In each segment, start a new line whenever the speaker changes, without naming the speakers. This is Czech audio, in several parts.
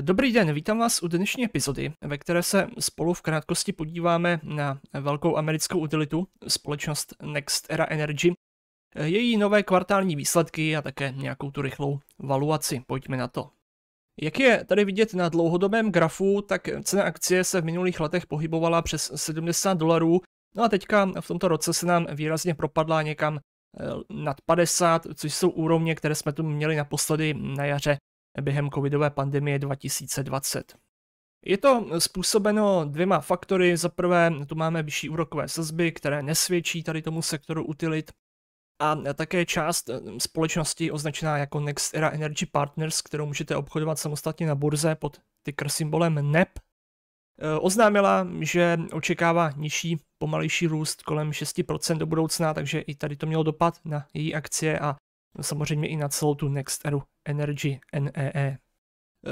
Dobrý den, vítám vás u dnešní epizody, ve které se spolu v krátkosti podíváme na velkou americkou utilitu, společnost Next Era Energy, její nové kvartální výsledky a také nějakou tu rychlou valuaci. Pojďme na to. Jak je tady vidět na dlouhodobém grafu, tak cena akcie se v minulých letech pohybovala přes 70 dolarů, no a teďka v tomto roce se nám výrazně propadla někam eh, nad 50, což jsou úrovně, které jsme tu měli naposledy na jaře během covidové pandemie 2020. Je to způsobeno dvěma faktory. Za prvé, tu máme vyšší úrokové sazby, které nesvědčí tady tomu sektoru utilit, a také část eh, společnosti označená jako Next Era Energy Partners, kterou můžete obchodovat samostatně na burze pod ticker symbolem NEP, eh, oznámila, že očekává nižší, pomalejší růst kolem 6% do budoucna, takže i tady to mělo dopad na její akcie a samozřejmě i na celou tu Next Era Energy NEE. E. Eh,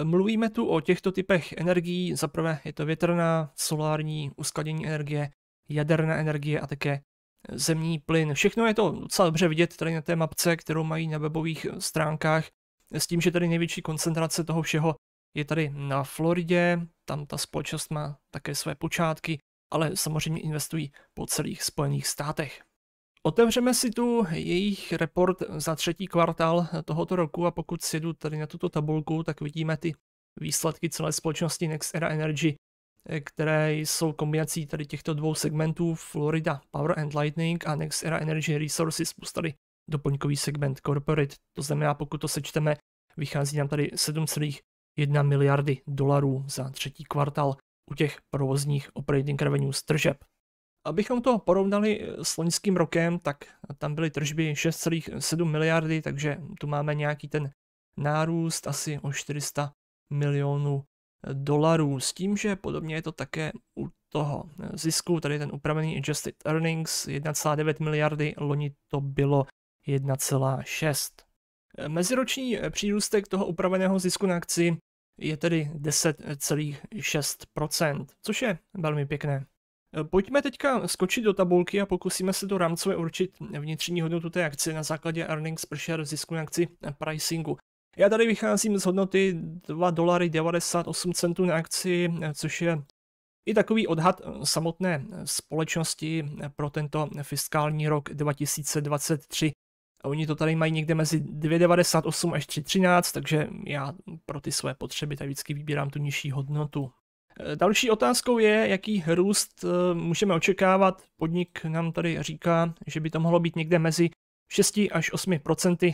mluvíme tu o těchto typech energií. Za prvé je to větrná, solární, uskladnění energie, jaderná energie a také eh, zemní plyn. Všechno je to docela dobře vidět tady na té mapce, kterou mají na webových eh, stránkách, s tím, že tady největší koncentrace toho všeho je tady na Floridě, tam ta společnost má také své počátky, ale samozřejmě investují po celých Spojených státech. Otevřeme si tu jejich report za třetí kvartál tohoto roku a pokud si jdu tady na tuto tabulku, tak vidíme ty výsledky celé společnosti Next Era Energy, eh, které jsou kombinací tady těchto dvou segmentů Florida Power and Lightning a Next Era Energy Resources plus tady doplňkový segment Corporate. To znamená, pokud to sečteme, vychází nám tady 7,1 miliardy dolarů za třetí kvartál u těch provozních operating revenue z tržeb. Abychom to porovnali eh, s loňským rokem, tak tam byly tržby 6,7 miliardy, takže tu máme nějaký ten nárůst asi o 400 milionů eh, dolarů. S tím, že podobně je to také u toho eh, zisku, tady ten upravený adjusted earnings 1,9 miliardy, loni to bylo 1,6. Meziroční přírůstek toho upraveného zisku na akci je tedy 10,6%, což je velmi pěkné. Eh, pojďme teďka skočit do tabulky a pokusíme se do rámcové určit vnitřní hodnotu té akcie na základě earnings per share zisku na akci eh, pricingu. Já tady vycházím z hodnoty 2,98 dolary centů na akci, eh, což je i takový odhad samotné společnosti pro tento fiskální rok 2023. Oni to tady mají někde mezi 2,98 až 3,13, takže já pro ty své potřeby tady vždycky vybírám tu nižší hodnotu. Eh, další otázkou je, jaký růst eh, můžeme očekávat. Podnik nám tady říká, že by to mohlo být někde mezi 6 až 8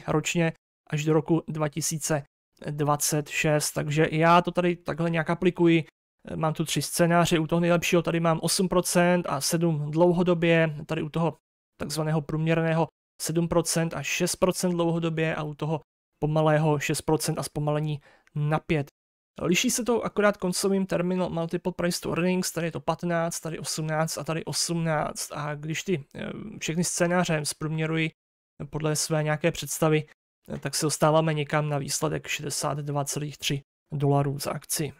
ročně až do roku 2026. Takže já to tady takhle nějak aplikuji. Eh, mám tu tři scénáře, u toho nejlepšího tady mám 8% a 7 dlouhodobě, tady u toho takzvaného průměrného 7% a 6% dlouhodobě a u toho pomalého 6% a zpomalení na 5. Liší se to akorát koncovým terminal multiple price to earnings, tady je to 15, tady 18 a tady 18 a když ty eh, všechny scénáře zprůměrují eh, podle své nějaké představy, eh, tak se dostáváme někam na výsledek 62,3 dolarů za akci.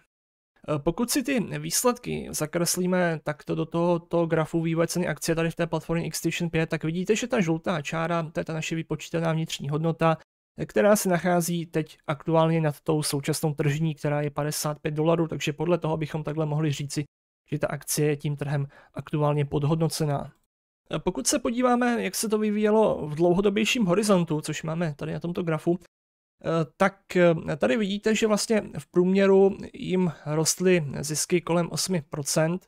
Pokud si ty výsledky zakreslíme takto do tohoto grafu vývoje ceny akcie tady v té platformě Extinction 5, tak vidíte, že ta žlutá čára, to je ta naše vypočítaná vnitřní hodnota, která se nachází teď aktuálně nad tou současnou tržní, která je 55 dolarů, takže podle toho bychom takhle mohli říci, že ta akcie je tím trhem aktuálně podhodnocená. Pokud se podíváme, jak se to vyvíjelo v dlouhodobějším horizontu, což máme tady na tomto grafu, eh, tak eh, tady vidíte, že vlastně v průměru jim rostly zisky kolem 8%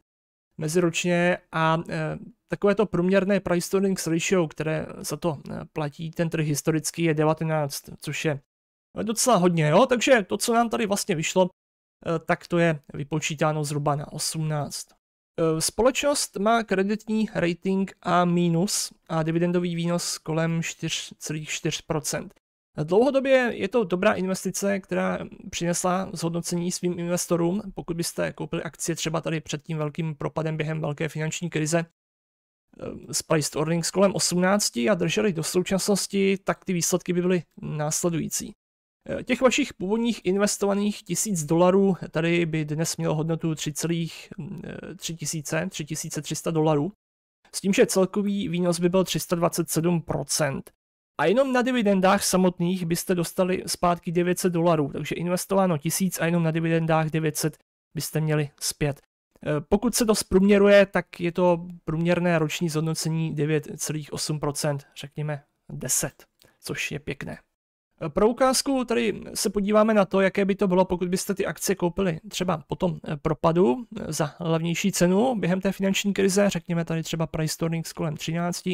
meziročně a eh, Takové to průměrné price to earnings ratio, které za to eh, platí ten trh historicky, je 19, což je docela hodně, jo? takže to, co nám tady vlastně vyšlo, eh, tak to je vypočítáno zhruba na 18. Eh, společnost má kreditní rating A- a dividendový výnos kolem 4,4%. Dlouhodobě je to dobrá investice, která přinesla zhodnocení svým investorům. Pokud byste koupili akcie třeba tady před tím velkým propadem během velké finanční krize, to eh, Earnings kolem 18 a drželi do současnosti, tak ty výsledky by byly následující. Eh, těch vašich původních investovaných 1000 dolarů tady by dnes mělo hodnotu 3,3 3300 eh, dolarů, s tím, že celkový výnos by byl 327%. A jenom na dividendách samotných byste dostali zpátky 900 dolarů, takže investováno 1000 a jenom na dividendách 900 byste měli zpět. Eh, pokud se to zprůměruje, tak je to průměrné roční zhodnocení 9,8%, řekněme 10, což je pěkné. Eh, pro ukázku tady se podíváme na to, jaké by to bylo, pokud byste ty akcie koupili třeba po tom eh, propadu za levnější cenu během té finanční krize, řekněme tady třeba price s kolem 13,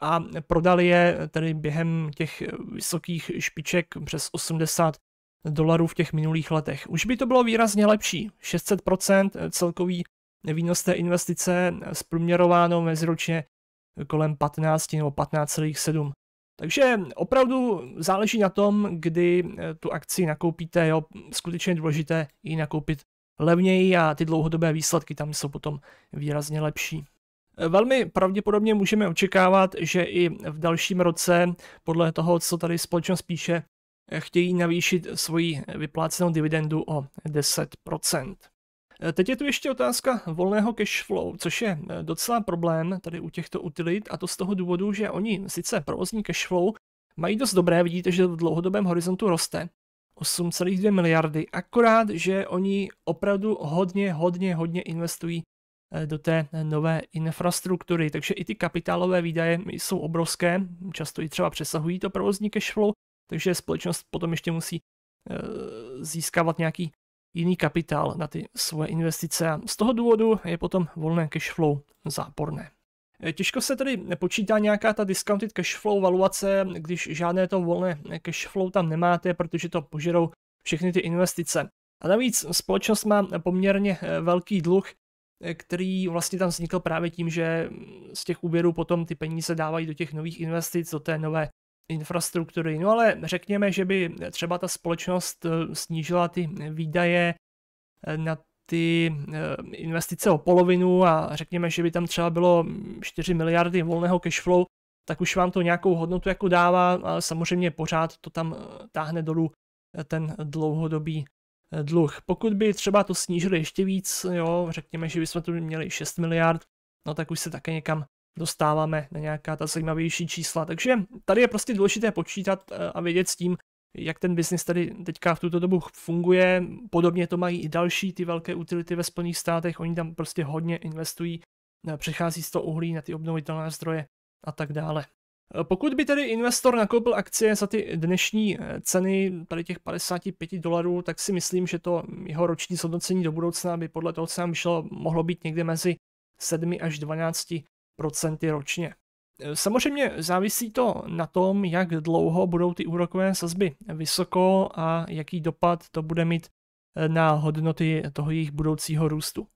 a prodali je tedy během těch vysokých špiček přes 80 dolarů v těch minulých letech. Už by to bylo výrazně lepší. 600% eh, celkový výnos té investice eh, zprůměrováno meziročně eh, kolem 15 nebo 15,7. Takže opravdu záleží na tom, kdy tu akci nakoupíte. Jo, skutečně je důležité ji nakoupit levněji a ty dlouhodobé výsledky tam jsou potom výrazně lepší. Velmi pravděpodobně můžeme očekávat, že i v dalším roce, podle toho, co tady společnost píše, chtějí navýšit svoji vyplácenou dividendu o 10%. E, teď je tu ještě otázka volného cash flow, což je e, docela problém tady u těchto utilit a to z toho důvodu, že oni sice provozní cash flow mají dost dobré, vidíte, že v dlouhodobém horizontu roste, 8,2 miliardy, akorát, že oni opravdu hodně, hodně, hodně investují e, do té nové infrastruktury, takže i ty kapitálové výdaje jsou obrovské, často i třeba přesahují to provozní cash flow, takže společnost potom ještě musí eh, získávat nějaký jiný kapitál na ty svoje investice a z toho důvodu je potom volné flow záporné. Eh, těžko se tedy nepočítá nějaká ta discounted flow valuace, když žádné to volné flow tam nemáte, protože to požerou všechny ty investice. A navíc společnost má poměrně eh, velký dluh, který vlastně tam vznikl právě tím, že z těch úvěrů potom ty peníze dávají do těch nových investic, do té nové infrastruktury. No ale řekněme, že by třeba ta společnost eh, snížila ty výdaje eh, na ty eh, investice o polovinu a řekněme, že by tam třeba bylo 4 miliardy volného cashflow, tak už vám to nějakou hodnotu jako dává ale samozřejmě pořád to tam táhne dolů ten dlouhodobý dluh. Pokud by třeba to snížili ještě víc, jo, řekněme, že bychom tu měli 6 miliard, no tak už se také někam dostáváme na nějaká ta zajímavější čísla. Takže tady je prostě důležité počítat eh, a vědět s tím, jak ten biznis tady teďka v tuto dobu funguje. Podobně to mají i další ty velké utility ve Spojených státech, oni tam prostě hodně investují, eh, přechází z toho uhlí na ty obnovitelné zdroje a tak dále. Eh, pokud by tedy investor nakoupil akcie za ty dnešní ceny, tady těch 55 dolarů, tak si myslím, že to jeho roční zhodnocení do budoucna by podle toho, co nám vyšlo, mohlo být někde mezi 7 až 12 procenty ročně. Eh, samozřejmě závisí to na tom, jak dlouho budou ty úrokové sazby vysoko a jaký dopad to bude mít eh, na hodnoty toho jejich budoucího růstu.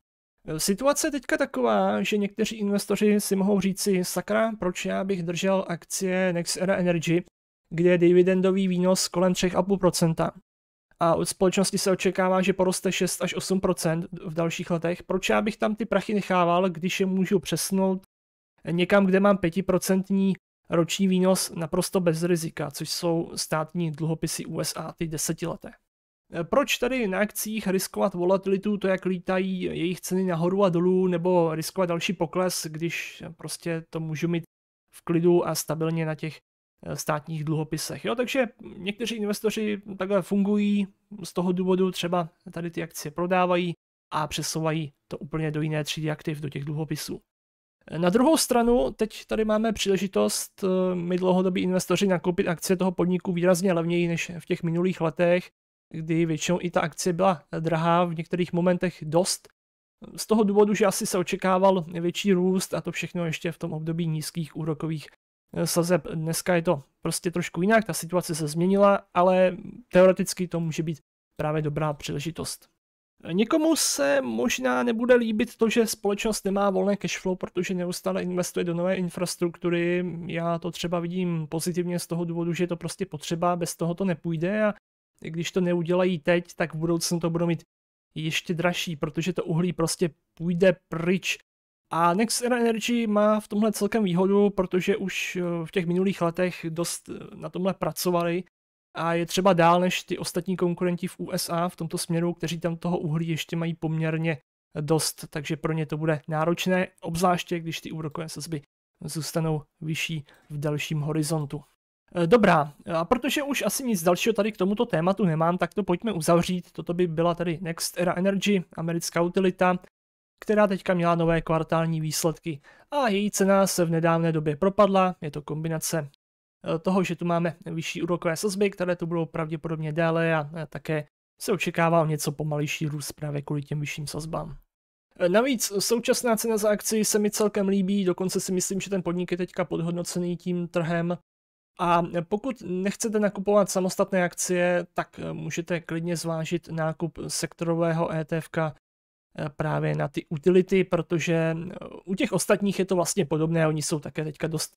Eh, situace je teďka taková, že někteří investoři si mohou říci, sakra, proč já bych držel akcie NextEra Energy, kde je dividendový výnos kolem 3,5%. A od společnosti se očekává, že poroste 6 až 8% v dalších letech. Proč já bych tam ty prachy nechával, když je můžu přesnout někam, kde mám 5% roční výnos naprosto bez rizika, což jsou státní dluhopisy USA, ty desetileté. Proč tady na akcích riskovat volatilitu, to jak lítají jejich ceny nahoru a dolů, nebo riskovat další pokles, když prostě to můžu mít v klidu a stabilně na těch eh, státních dluhopisech. Jo, takže někteří investoři takhle fungují, z toho důvodu třeba tady ty akcie prodávají a přesouvají to úplně do jiné třídy aktiv, do těch dluhopisů. Na druhou stranu, teď tady máme příležitost eh, my dlouhodobí investoři nakoupit akcie toho podniku výrazně levněji než v těch minulých letech, kdy většinou i ta akcie byla drahá, v některých momentech dost. Z toho důvodu, že asi se očekával větší růst a to všechno ještě v tom období nízkých úrokových eh, sazeb. Dneska je to prostě trošku jinak, ta situace se změnila, ale teoreticky to může být právě dobrá příležitost. Někomu se možná nebude líbit to, že společnost nemá volné cashflow, protože neustále investuje do nové infrastruktury. Já to třeba vidím pozitivně z toho důvodu, že je to prostě potřeba, bez toho to nepůjde a když to neudělají teď, tak v budoucnu to budou mít ještě dražší, protože to uhlí prostě půjde pryč. A Next Era Energy má v tomhle celkem výhodu, protože už eh, v těch minulých letech dost eh, na tomhle pracovali a je třeba dál než ty ostatní konkurenti v USA v tomto směru, kteří tam toho uhlí ještě mají poměrně dost, takže pro ně to bude náročné, obzvláště když ty úrokové sazby zůstanou vyšší v dalším horizontu. E, dobrá, a protože už asi nic dalšího tady k tomuto tématu nemám, tak to pojďme uzavřít. Toto by byla tady Next Era Energy, americká utilita, která teďka měla nové kvartální výsledky a její cena se v nedávné době propadla. Je to kombinace Eh, toho, že tu máme vyšší úrokové sazby, které tu budou pravděpodobně déle a eh, také se očekává o něco pomalejší růst právě kvůli těm vyšším sazbám. Eh, navíc současná cena za akci se mi celkem líbí, dokonce si myslím, že ten podnik je teďka podhodnocený tím trhem. A pokud nechcete nakupovat samostatné akcie, tak můžete klidně zvážit nákup sektorového ETF právě na ty utility, protože u těch ostatních je to vlastně podobné, oni jsou také teďka dost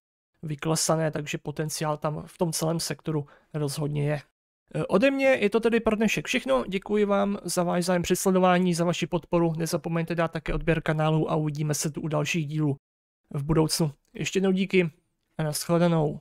vyklesané, takže potenciál tam v tom celém sektoru rozhodně je. E, ode mě je to tedy pro dnešek všechno, děkuji vám za váš zájem při sledování, za vaši podporu, nezapomeňte dát také odběr kanálu a uvidíme se tu u dalších dílů v budoucnu. Ještě jednou díky a nashledanou.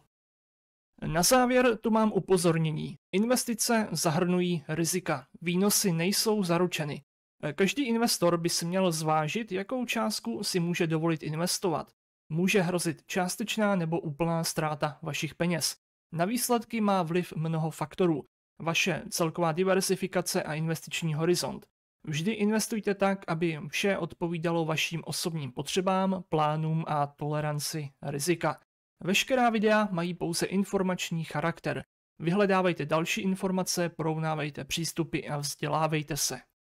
Na závěr tu mám upozornění. Investice zahrnují rizika, výnosy nejsou zaručeny. E, každý investor by si měl zvážit, jakou částku si může dovolit investovat může hrozit částečná nebo úplná ztráta vašich peněz. Na výsledky má vliv mnoho faktorů. Vaše celková diversifikace a investiční horizont. Vždy investujte tak, aby vše odpovídalo vašim osobním potřebám, plánům a toleranci rizika. Veškerá videa mají pouze informační charakter. Vyhledávejte další informace, porovnávejte přístupy a vzdělávejte se.